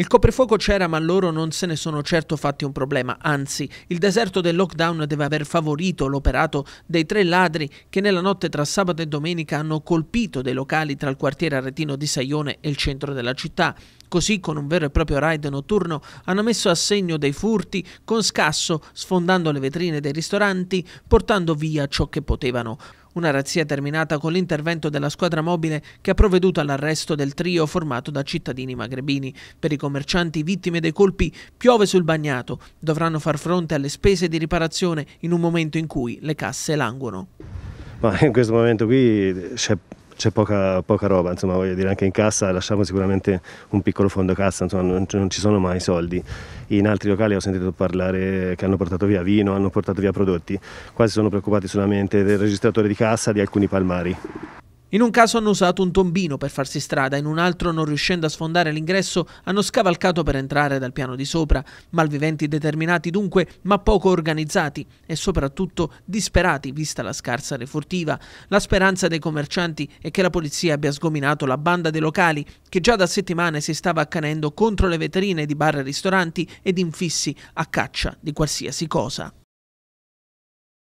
Il coprifuoco c'era ma loro non se ne sono certo fatti un problema, anzi il deserto del lockdown deve aver favorito l'operato dei tre ladri che nella notte tra sabato e domenica hanno colpito dei locali tra il quartiere aretino di Saione e il centro della città. Così, con un vero e proprio raid notturno, hanno messo a segno dei furti con scasso, sfondando le vetrine dei ristoranti, portando via ciò che potevano. Una razzia terminata con l'intervento della squadra mobile che ha provveduto all'arresto del trio formato da cittadini magrebini. Per i commercianti vittime dei colpi piove sul bagnato. Dovranno far fronte alle spese di riparazione in un momento in cui le casse languono. Ma in questo momento qui c'è c'è poca, poca, roba, insomma voglio dire anche in cassa lasciamo sicuramente un piccolo fondo cassa, insomma non, non, ci sono mai soldi. In altri locali ho sentito parlare che hanno portato via vino, hanno portato via prodotti, quasi sono preoccupati solamente del registratore di cassa di alcuni palmari. In un caso hanno usato un tombino per farsi strada, in un altro, non riuscendo a sfondare l'ingresso, hanno scavalcato per entrare dal piano di sopra. Malviventi determinati dunque, ma poco organizzati e soprattutto disperati vista la scarsa refurtiva. La speranza dei commercianti è che la polizia abbia sgominato la banda dei locali, che già da settimane si stava accanendo contro le vetrine di bar e ristoranti ed infissi a caccia di qualsiasi cosa.